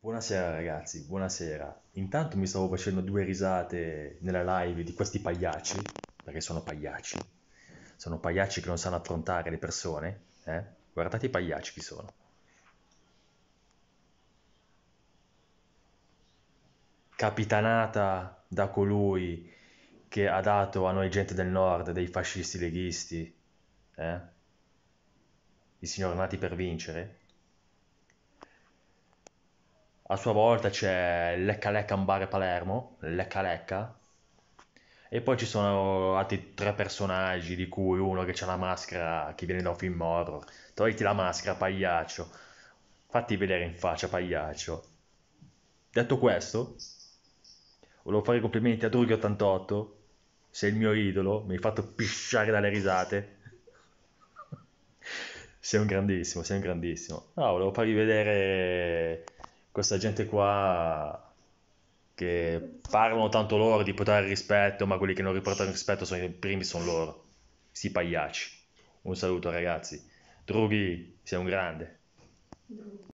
Buonasera ragazzi, buonasera. Intanto mi stavo facendo due risate nella live di questi pagliacci, perché sono pagliacci. Sono pagliacci che non sanno affrontare le persone, eh? Guardate i pagliacci chi sono. Capitanata da colui che ha dato a noi gente del nord dei fascisti leghisti, eh? I signor nati per vincere, a sua volta c'è Lecca Lecca un Palermo, Lecca Lecca, e poi ci sono altri tre personaggi, di cui uno che ha la maschera che viene da un film horror. Togliti la maschera, pagliaccio. Fatti vedere in faccia, pagliaccio. Detto questo, volevo fare i complimenti a Drughi88, sei il mio idolo, mi hai fatto pisciare dalle risate. sei un grandissimo, sei un grandissimo. No, volevo farvi vedere questa gente qua che parlano tanto loro di portare rispetto, ma quelli che non riportano rispetto sono i primi, sono loro. Sti pagliacci. Un saluto ragazzi. Drughi, sei un grande.